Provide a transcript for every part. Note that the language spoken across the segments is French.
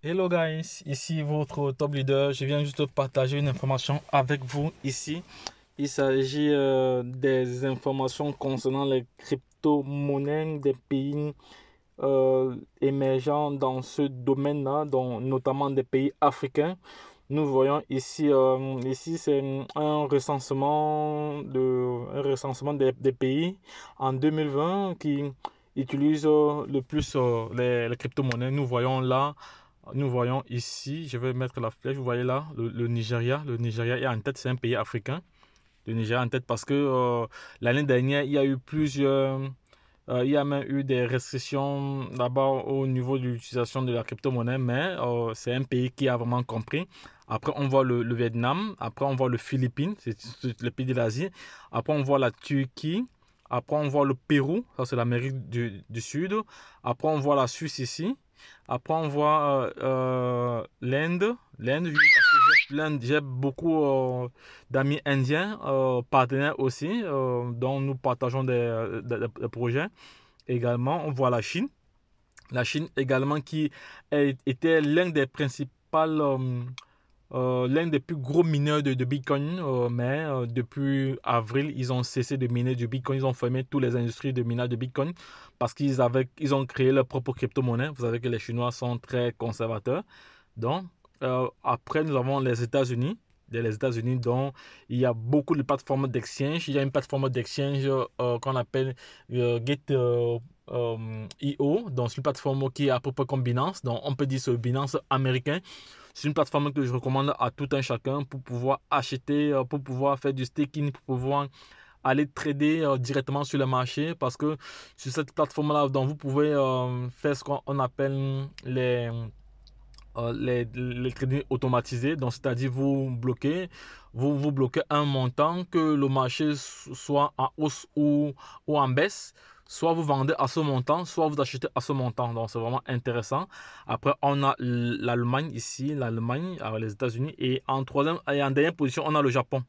Hello guys, ici votre top leader. Je viens juste partager une information avec vous ici. Il s'agit euh, des informations concernant les crypto-monnaies des pays euh, émergents dans ce domaine-là, notamment des pays africains. Nous voyons ici, euh, ici c'est un recensement, de, recensement des, pays en 2020 qui utilisent le plus les, les crypto-monnaies. Nous voyons là nous voyons ici, je vais mettre la flèche, vous voyez là, le, Nigeria. Le Nigeria est en tête, c'est un pays africain. Le Nigeria en tête parce que euh, l'année dernière, il y a eu plusieurs... Euh, il y a même eu des restrictions d'abord au niveau de l'utilisation de la crypto-monnaie, mais euh, c'est un pays qui a vraiment compris. Après, on voit le, le Vietnam, après, on voit le Philippines, c'est le pays de l'Asie. Après, on voit la Turquie, après, on voit le Pérou, ça c'est l'Amérique du, du, Sud. Après, on voit la Suisse ici. Après, on voit euh, euh, l'Inde. L'Inde, j'ai beaucoup euh, d'amis indiens, partenaires aussi, dont nous partageons des, projets. Également, on voit la Chine. La Chine également qui était l'un des principales euh, l'un des plus gros mineurs de, Bitcoin, euh, mais euh, depuis avril, ils ont cessé de miner du Bitcoin. Ils ont fermé toutes les industries de minage de Bitcoin parce qu'ils avaient, ils ont créé leur propre crypto-monnaie. Vous savez que les Chinois sont très conservateurs. Donc, après, nous avons les États-Unis. Les États-Unis, dont il y a beaucoup de plateformes d'exchange. Il y a une plateforme d'exchange qu'on appelle Gate.io, donc c'est une plateforme qui est à peu près comme Binance. Donc, on peut dire ce Binance américain. C'est une plateforme que je recommande à tout un chacun pour pouvoir acheter, euh, pour pouvoir faire du staking, pour pouvoir aller trader euh, directement sur le marché parce que sur cette plateforme-là, vous pouvez euh, faire ce qu'on appelle les, trading automatisés, donc c'est-à-dire vous bloquez, vous bloquez un montant que le marché soit en hausse ou en baisse. Soit vous vendez à ce montant, soit vous achetez à ce montant. Donc, c'est vraiment intéressant. Après, on a l'Allemagne ici, l'Allemagne, les États-Unis. Et en troisième et en dernière position, on a le Japon.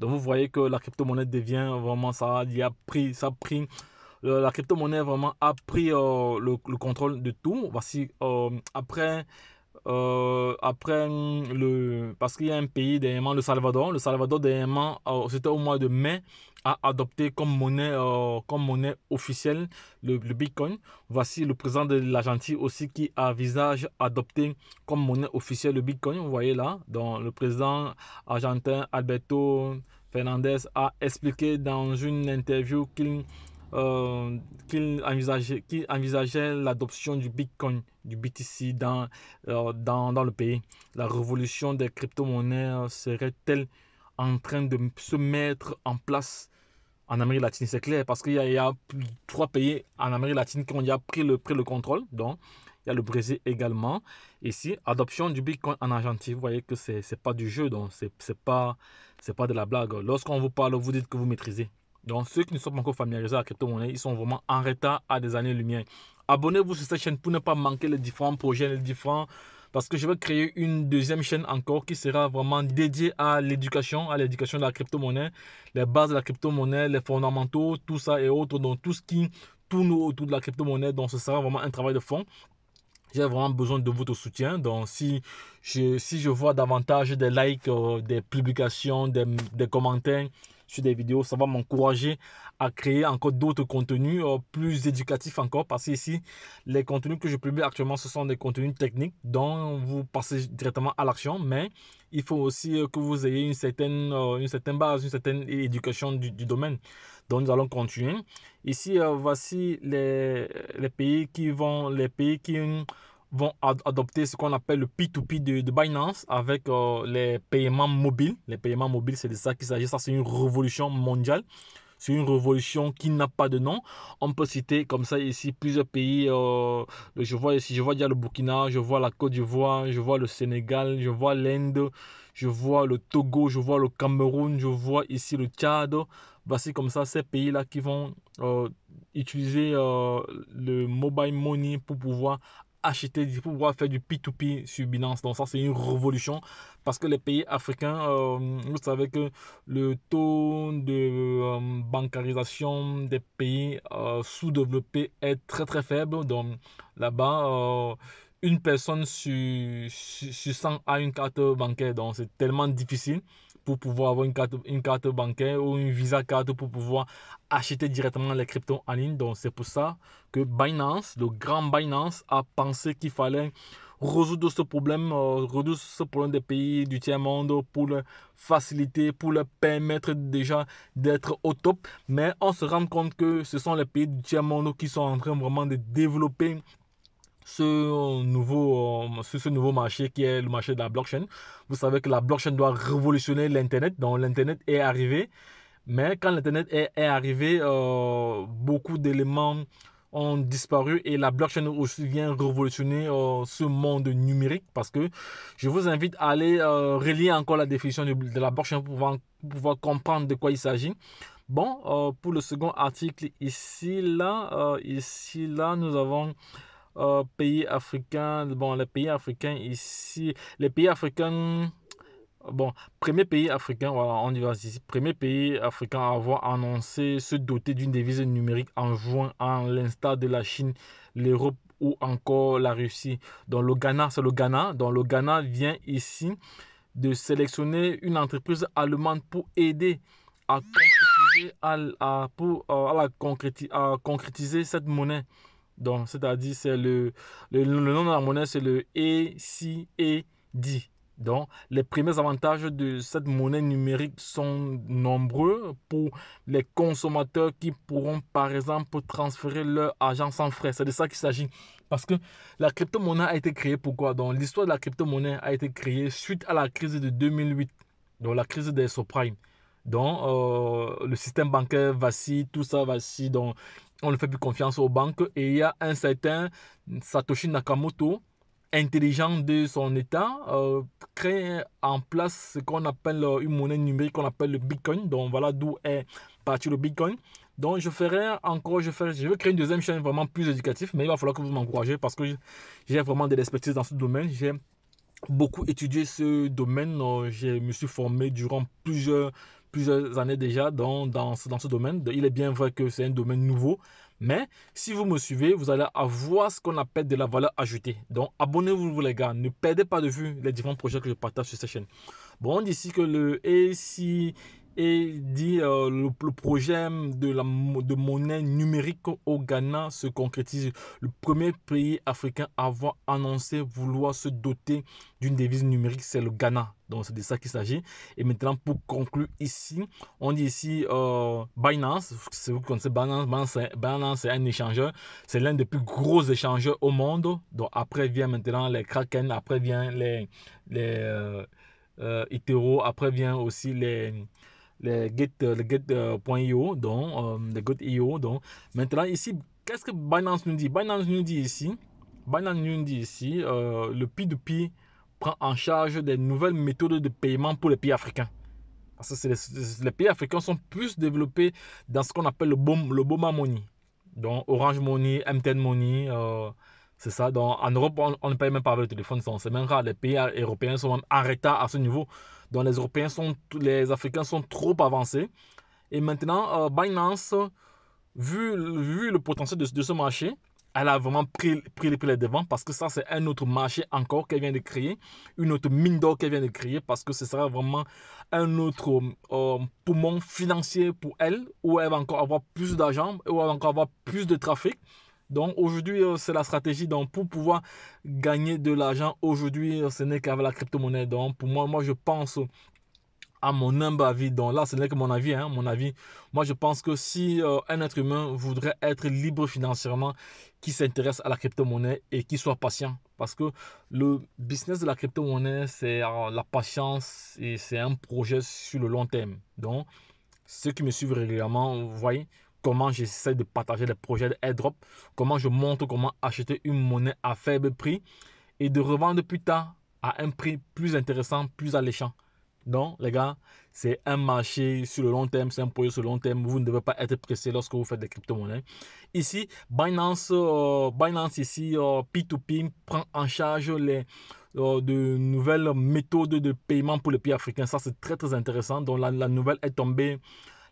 Donc, vous voyez que la crypto-monnaie devient vraiment, ça a pris, ça a pris la crypto-monnaie vraiment a pris euh, le, contrôle de tout. Voici, euh, après, euh, après le, parce qu'il y a un pays, dernièrement, le Salvador. Le Salvador, dernièrement, c'était au mois de mai, a adopté comme monnaie, euh, comme monnaie officielle le, Bitcoin. Voici le président de l'Argentine aussi qui envisage adopter comme monnaie officielle le Bitcoin. Vous voyez là, dans le président argentin Alberto Fernandez a expliqué dans une interview qu'il euh, qu'il envisageait, envisageait l'adoption du Bitcoin, du BTC dans, euh, dans, dans le pays. La révolution des crypto-monnaies serait telle en train de se mettre en place en Amérique latine, c'est clair, parce qu'il y, a trois pays en Amérique latine qui ont déjà pris le, pris le contrôle. Donc, il y a le Brésil également. Ici, adoption du Bitcoin en Argentine, vous voyez que c'est n'est pas du jeu, donc c'est n'est pas, pas de la blague. Lorsqu'on vous parle, vous dites que vous maîtrisez. Donc, ceux qui ne sont pas encore familiarisés à la crypto-monnaie, ils sont vraiment en retard à des années-lumière. Abonnez-vous sur cette chaîne pour ne pas manquer les différents projets, les différents parce que je vais créer une deuxième chaîne encore qui sera vraiment dédiée à l'éducation, à l'éducation de la crypto-monnaie, les bases de la crypto-monnaie, les fondamentaux, tout ça et autres, donc tout ce qui tourne autour de la crypto-monnaie, donc ce sera vraiment un travail de fond j'ai vraiment besoin de votre soutien. Donc, si je, si je vois davantage des likes, euh, des publications, des, des commentaires, sur des vidéos. Ça va m'encourager à créer encore d'autres contenus euh, plus éducatifs encore parce que ici, les contenus que je publie actuellement, ce sont des contenus techniques dont vous passez directement à l'action, mais il faut aussi euh, que vous ayez une certaine, euh, une certaine base, une certaine éducation du, domaine. Donc nous allons continuer. Ici, voici les, les, pays qui vont, les pays qui vont adopter ce qu'on appelle le P2P de, de Binance avec euh, les paiements mobiles. Les paiements mobiles, c'est de ça qu'il s'agit. Ça, c'est une révolution mondiale. C'est une révolution qui n'a pas de nom. On peut citer comme ça ici plusieurs pays. Euh, je vois ici, je vois déjà le Burkina, je vois la Côte d'Ivoire, je vois le Sénégal, je vois l'Inde, je vois le Togo, je vois le Cameroun, je vois ici le Tchad. Voici comme ça ces pays-là qui vont euh, utiliser le mobile money pour pouvoir acheter, pour pouvoir faire du P2P sur Binance. Donc ça, c'est une révolution parce que les pays africains, euh, vous savez que le taux de euh, bancarisation des pays euh, sous-développés est très très faible. Donc là-bas, une personne sur, sur, sur 100 a une carte bancaire. Donc c'est tellement difficile pouvoir avoir une carte, une carte bancaire ou une Visa carte pour pouvoir acheter directement les cryptos en ligne. Donc c'est pour ça que Binance, le grand Binance, a pensé qu'il fallait résoudre ce problème, euh, résoudre ce problème des pays du tiers-monde pour le faciliter, pour le permettre déjà d'être au top. Mais on se rend compte que ce sont les pays du tiers-monde qui sont en train vraiment de développer ce nouveau, euh, ce nouveau marché qui est le marché de la blockchain. Vous savez que la blockchain doit révolutionner l'Internet, donc l'Internet est arrivé. Mais quand l'Internet est, est, arrivé, euh, beaucoup d'éléments ont disparu et la blockchain aussi vient révolutionner euh, ce monde numérique parce que je vous invite à aller relier encore la définition de, la blockchain pour pouvoir, pour pouvoir, comprendre de quoi il s'agit. Bon, pour le second article ici, là, ici, là, nous avons pays africains, bon, les pays africains ici, les pays africains, bon, premier pays africain, voilà, on y va ici, premier pays africain à avoir annoncé se doter d'une devise numérique en juin, en l'instar de la Chine, l'Europe ou encore la Russie. Dans le Ghana, c'est le Ghana, dans le Ghana vient ici de sélectionner une entreprise allemande pour aider à concrétiser, à, pour, euh, à concrétiser cette monnaie. Donc, c'est-à-dire, c'est le, le, nom de la monnaie, c'est le E, c E, d Donc, les premiers avantages de cette monnaie numérique sont nombreux pour les consommateurs qui pourront, par exemple, transférer leur argent sans frais. C'est de ça qu'il s'agit. Parce que la crypto-monnaie a été créée pourquoi Donc, l'histoire de la crypto-monnaie a été créée suite à la crise de 2008, donc la crise des subprimes. Donc, euh, le système bancaire vacille, tout ça vacille. Donc, on ne fait plus confiance aux banques. Et il y a un certain Satoshi Nakamoto, intelligent de son État, euh, crée en place ce qu'on appelle euh, une monnaie numérique qu'on appelle le Bitcoin. Donc voilà d'où est parti le Bitcoin. Donc je ferai encore, je, ferai, je vais créer une deuxième chaîne vraiment plus éducative, mais il va falloir que vous m'encouragez parce que j'ai vraiment des l'expertise dans ce domaine. J'ai beaucoup étudié ce domaine. Euh, je me suis formé durant plusieurs plusieurs années déjà dans, dans, dans ce domaine. Il est bien vrai que c'est un domaine nouveau, mais si vous me suivez, vous allez avoir ce qu'on appelle de la valeur ajoutée. Donc abonnez-vous les gars, ne perdez pas de vue les différents projets que je partage sur cette chaîne. Bon, d'ici que le Et si et dit euh, le, projet de la de monnaie numérique au Ghana se concrétise. Le premier pays africain à avoir annoncé vouloir se doter d'une devise numérique, c'est le Ghana. Donc c'est de ça qu'il s'agit. Et maintenant, pour conclure ici, on dit ici euh, Binance, si vous connaissez Binance, Binance c'est un échangeur, c'est l'un des plus gros échangeurs au monde. Donc après vient maintenant les Kraken, après vient les, les euh, Itero, après vient aussi les le get, euh, le get.io, euh, donc euh, le Donc maintenant ici, qu'est-ce que Binance nous dit Binance nous dit ici, Binance nous dit ici, le P2P prend en charge des nouvelles méthodes de paiement pour les pays africains. Parce que les, pays africains sont plus développés dans ce qu'on appelle le, boom le BOMA Money. Donc Orange Money, MTN Money, c'est ça. Donc en Europe, on, ne paye même pas avec le téléphone. C'est même rare. Les pays européens sont même en retard à ce niveau dont les Européens sont, les Africains sont trop avancés. Et maintenant, euh, Binance, vu, vu le potentiel de, ce marché, elle a vraiment pris, pris, les devants parce que ça, c'est un autre marché encore qu'elle vient de créer, une autre mine d'or qu'elle vient de créer parce que ce sera vraiment un autre euh, poumon financier pour elle où elle va encore avoir plus d'argent, où elle va encore avoir plus de trafic. Donc aujourd'hui, euh, c'est la stratégie. Donc pour pouvoir gagner de l'argent aujourd'hui, euh, ce n'est qu'avec la crypto-monnaie. Donc pour moi, moi je pense à mon humble avis, donc là ce n'est que mon avis, hein, mon avis, moi je pense que si euh, un être humain voudrait être libre financièrement, qui s'intéresse à la crypto-monnaie et qui soit patient, parce que le business de la crypto-monnaie, c'est la patience et c'est un projet sur le long terme. Donc, ceux qui me suivent régulièrement, vous voyez, comment j'essaie de partager des projets de airdrop, comment je montre comment acheter une monnaie à faible prix et de revendre plus tard à un prix plus intéressant, plus alléchant. Donc, les gars, c'est un marché sur le long terme, c'est un projet sur le long terme. Vous ne devez pas être pressé lorsque vous faites des crypto-monnaies. Ici, Binance, euh, Binance ici, P2P euh, prend en charge les, euh, de nouvelles méthodes de paiement pour les pays africains. Ça, c'est très, très intéressant. Donc, la nouvelle est tombée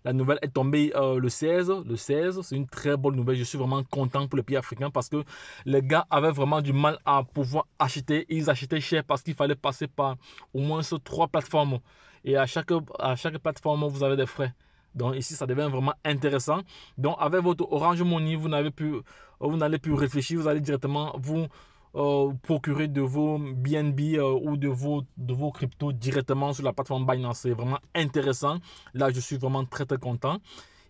la nouvelle est tombée euh, le 16. Le 16, c'est une très bonne nouvelle. Je suis vraiment content pour le pays africain parce que les gars avaient vraiment du mal à pouvoir acheter. Ils achetaient cher parce qu'il fallait passer par au moins sur trois plateformes. Et à chaque, à chaque plateforme, vous avez des frais. Donc ici, ça devient vraiment intéressant. Donc avec votre Orange Money, vous n'avez plus, vous n'allez plus réfléchir, vous allez directement vous euh, procurer de vos BNB euh, ou de vos, de vos cryptos directement sur la plateforme Binance. C'est vraiment intéressant. Là, je suis vraiment très très content.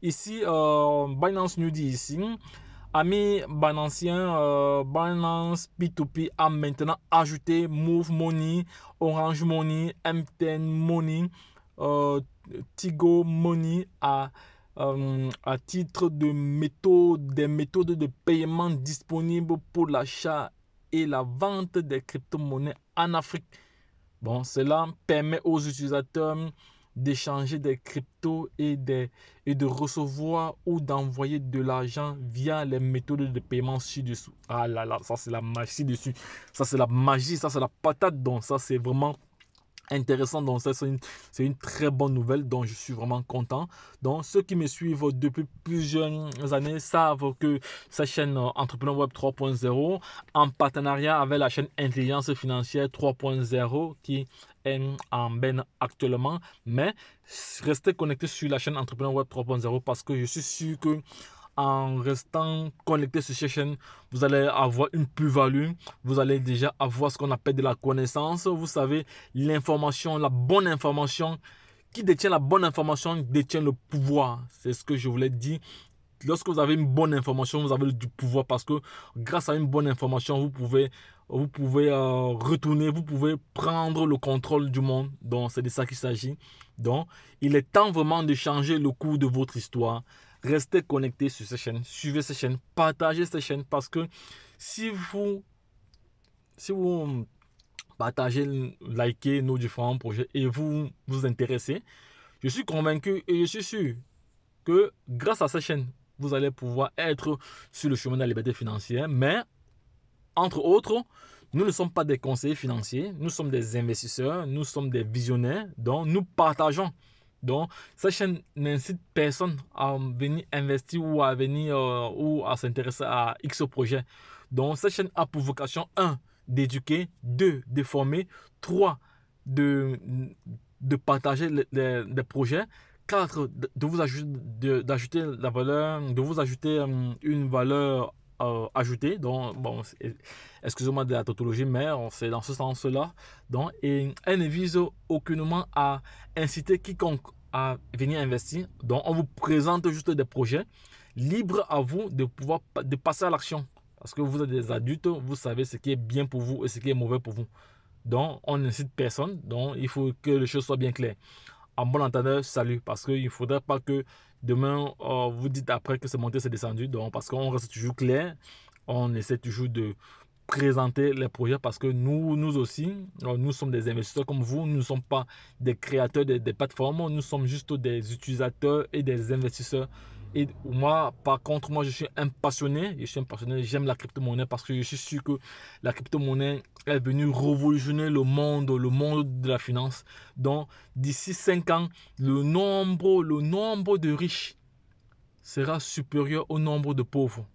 Ici, euh, Binance nous dit ici, amis Binanciens, Binance P2P a maintenant ajouté Move Money, Orange Money, M10 Money, Tigo Money à à titre de méthode, des méthodes de paiement disponibles pour l'achat la vente des crypto-monnaies en Afrique. Bon, cela permet aux utilisateurs d'échanger des cryptos et, des, et de recevoir ou d'envoyer de l'argent via les méthodes de paiement ci-dessous. Ah là là, ça c'est la magie dessus. Ça c'est la magie, ça c'est la patate. Donc ça c'est vraiment intéressant. Donc ça, c'est une, très bonne nouvelle dont je suis vraiment content. Donc ceux qui me suivent depuis plusieurs années savent que sa chaîne euh, Entrepreneur Web 3.0, en partenariat avec la chaîne Intelligence Financière 3.0 qui est en ben actuellement. Mais restez connectés sur la chaîne Entrepreneur Web 3.0 parce que je suis sûr que en restant connecté sur ces chaînes, vous allez avoir une plus-value, vous allez déjà avoir ce qu'on appelle de la connaissance, vous savez, l'information, la bonne information. Qui détient la bonne information détient le pouvoir. C'est ce que je voulais dire lorsque vous avez une bonne information, vous avez du pouvoir parce que grâce à une bonne information, vous pouvez, vous pouvez euh, retourner, vous pouvez prendre le contrôle du monde. Donc, c'est de ça qu'il s'agit. Donc, il est temps vraiment de changer le cours de votre histoire. Restez connectés sur cette chaîne, suivez cette chaîne, partagez cette chaîne parce que si vous, si vous partagez, likez nos différents projets et vous vous intéressez, je suis convaincu et je suis sûr que grâce à cette chaîne, vous allez pouvoir être sur le chemin de la liberté financière. Mais, entre autres, nous ne sommes pas des conseillers financiers, nous sommes des investisseurs, nous sommes des visionnaires, donc nous partageons donc, cette chaîne n'incite personne à venir investir ou à venir euh, ou à s'intéresser à X projet. Donc, cette chaîne a pour vocation 1 d'éduquer, 2 de former, 3 de, de partager les, projets, 4 de vous ajouter, d'ajouter la valeur, de vous ajouter hum, une valeur euh, ajouter Donc, bon, excusez-moi de la tautologie, mais c'est dans ce sens-là. Donc, et elle ne vise aucunement à inciter quiconque à venir investir. Donc, on vous présente juste des projets libres à vous de pouvoir de passer à l'action. Parce que vous êtes des adultes, vous savez ce qui est bien pour vous et ce qui est mauvais pour vous. Donc, on n'incite personne. Donc, il faut que les choses soient bien claires. En bon entendeur, salut. Parce qu'il ne faudrait pas que Demain, oh, vous dites après que c'est monté, c'est descendu. Donc, parce qu'on reste toujours clair, on essaie toujours de présenter les projets parce que nous, nous aussi, euh, nous sommes des investisseurs comme vous, nous ne sommes pas des créateurs des, plateformes, nous sommes juste des utilisateurs et des investisseurs. Et moi, par contre, moi, je suis un passionné. Je suis un passionné. J'aime la crypto-monnaie parce que je suis sûr que la crypto-monnaie est venue révolutionner le monde, le monde de la finance. Donc, d'ici 5 ans, le nombre, le nombre de riches sera supérieur au nombre de pauvres.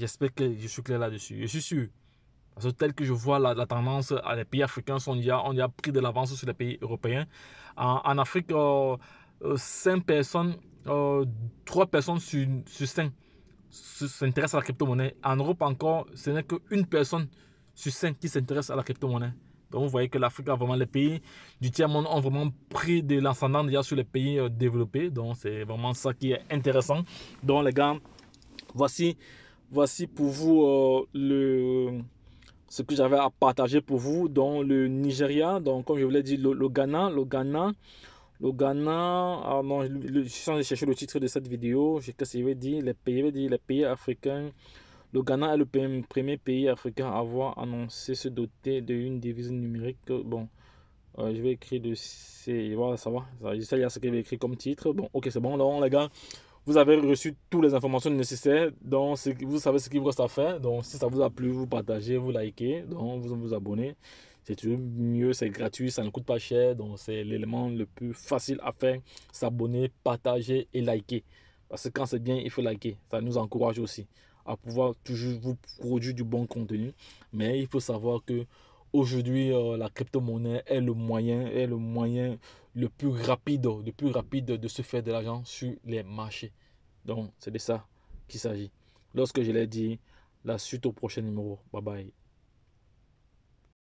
J'espère que je suis clair là-dessus. Je suis sûr. Parce que tel que je vois la, tendance à euh, les pays africains sont on y a pris de l'avance sur les pays européens. En, Afrique, euh, euh personnes, euh, 3 personnes sur, sur 5 s'intéressent à la crypto-monnaie. En Europe encore, ce n'est qu'une personne sur 5 qui s'intéresse à la crypto-monnaie. Donc, vous voyez que l'Afrique a vraiment les pays du tiers-monde ont vraiment pris de l'ascendant déjà sur les pays euh, développés. Donc, c'est vraiment ça qui est intéressant. Donc, les gars, voici voici pour vous euh, le, ce que j'avais à partager pour vous dans le Nigeria. Donc, comme je vous l'ai dit, le, Ghana, le Ghana, le Ghana. Ah non, je suis chercher le titre de cette vidéo. Je qu'est-ce qu'il dit Les pays, les pays africains. Le Ghana est le premier pays africain à avoir annoncé se doter d'une devise numérique. Bon, euh, je vais écrire de ces Voilà, ça va. Ça, à y ce qu'il avait écrit comme titre. Bon, ok, c'est bon, là, les gars vous avez reçu toutes les informations nécessaires. Donc, vous savez ce qu'il vous reste à faire. Donc, si ça vous a plu, vous partagez, vous likez, donc vous vous abonnez. C'est toujours mieux, c'est gratuit, ça ne coûte pas cher. Donc, c'est l'élément le plus facile à faire s'abonner, partager et liker. Parce que quand c'est bien, il faut liker. Ça nous encourage aussi à pouvoir toujours vous produire du bon contenu. Mais il faut savoir que Aujourd'hui, euh, la crypto-monnaie est le moyen, est le moyen le plus rapide, le plus rapide de se faire de l'argent sur les marchés. Donc, c'est de ça qu'il s'agit. Lorsque je l'ai dit, la suite au prochain numéro. Bye bye.